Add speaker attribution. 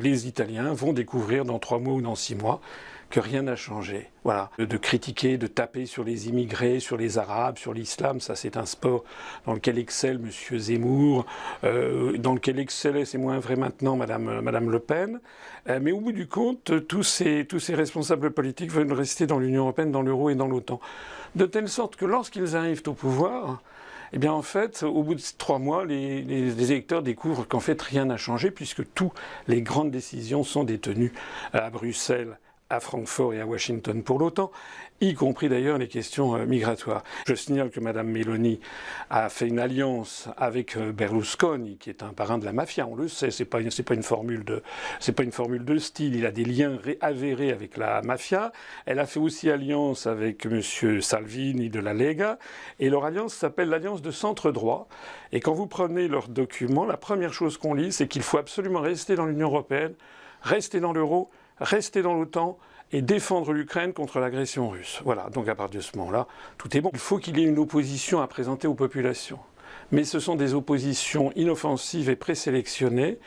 Speaker 1: les Italiens vont découvrir dans trois mois ou dans six mois que rien n'a changé. Voilà. De critiquer, de taper sur les immigrés, sur les Arabes, sur l'islam, ça c'est un sport dans lequel excelle M. Zemmour, euh, dans lequel excelle, c'est moins vrai maintenant, Mme euh, Madame Le Pen. Euh, mais au bout du compte, tous ces, tous ces responsables politiques veulent rester dans l'Union européenne, dans l'euro et dans l'OTAN. De telle sorte que lorsqu'ils arrivent au pouvoir, eh bien, en fait, au bout de trois mois, les électeurs découvrent qu'en fait, rien n'a changé puisque toutes les grandes décisions sont détenues à Bruxelles à Francfort et à Washington pour l'OTAN, y compris d'ailleurs les questions euh, migratoires. Je signale que Mme Meloni a fait une alliance avec euh, Berlusconi, qui est un parrain de la mafia, on le sait, ce n'est pas, une formule de, pas une formule de style, il a des liens réavérés avec la mafia. Elle a fait aussi alliance avec M. Salvini de la Lega, et leur alliance s'appelle l'alliance de centre-droit. Et quand vous prenez leurs documents, la première chose qu'on lit, c'est qu'il faut absolument rester dans l'Union européenne, rester dans l'euro, rester dans l'OTAN et défendre l'Ukraine contre l'agression russe. Voilà, donc à partir de ce moment-là, tout est bon. Il faut qu'il y ait une opposition à présenter aux populations. Mais ce sont des oppositions inoffensives et présélectionnées.